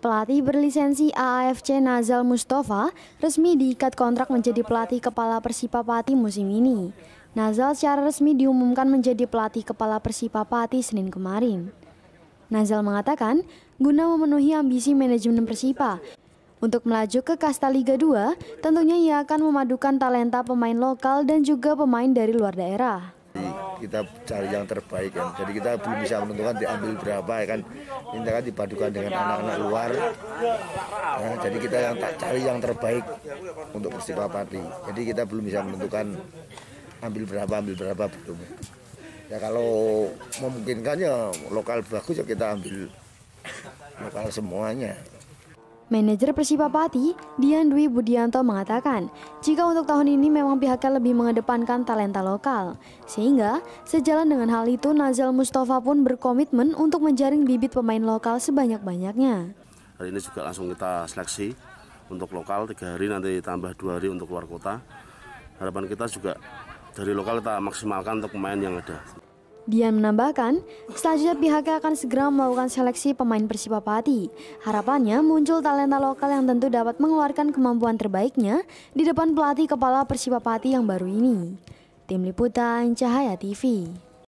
Pelatih berlisensi AAFC Nazal Mustafa resmi diikat kontrak menjadi pelatih kepala Persipapati musim ini. Nazal secara resmi diumumkan menjadi pelatih kepala Persipapati Senin kemarin. Nazal mengatakan, guna memenuhi ambisi manajemen Persipa, untuk melaju ke kasta Liga 2, tentunya ia akan memadukan talenta pemain lokal dan juga pemain dari luar daerah nanti kita cari yang terbaik kan jadi kita belum bisa menentukan diambil berapa ya kan ini kan dipadukan dengan anak-anak luar Ya, jadi kita yang tak cari yang terbaik untuk Persipa Pati jadi kita belum bisa menentukan ambil berapa ambil berapa belum ya kalau memungkinkannya lokal bagus ya kita ambil lokal semuanya Manajer Persiba Pati, Dian Dwi Budianto mengatakan, jika untuk tahun ini memang pihaknya lebih mengedepankan talenta lokal. Sehingga, sejalan dengan hal itu, Nazal Mustafa pun berkomitmen untuk menjaring bibit pemain lokal sebanyak-banyaknya. Hari ini juga langsung kita seleksi untuk lokal, tiga hari nanti tambah dua hari untuk luar kota. Harapan kita juga dari lokal kita maksimalkan untuk pemain yang ada. Dian menambahkan, selanjutnya pihaknya akan segera melakukan seleksi pemain Persipapati. Harapannya muncul talenta lokal yang tentu dapat mengeluarkan kemampuan terbaiknya di depan pelatih kepala Persipapati yang baru ini. Tim Liputan Cahaya TV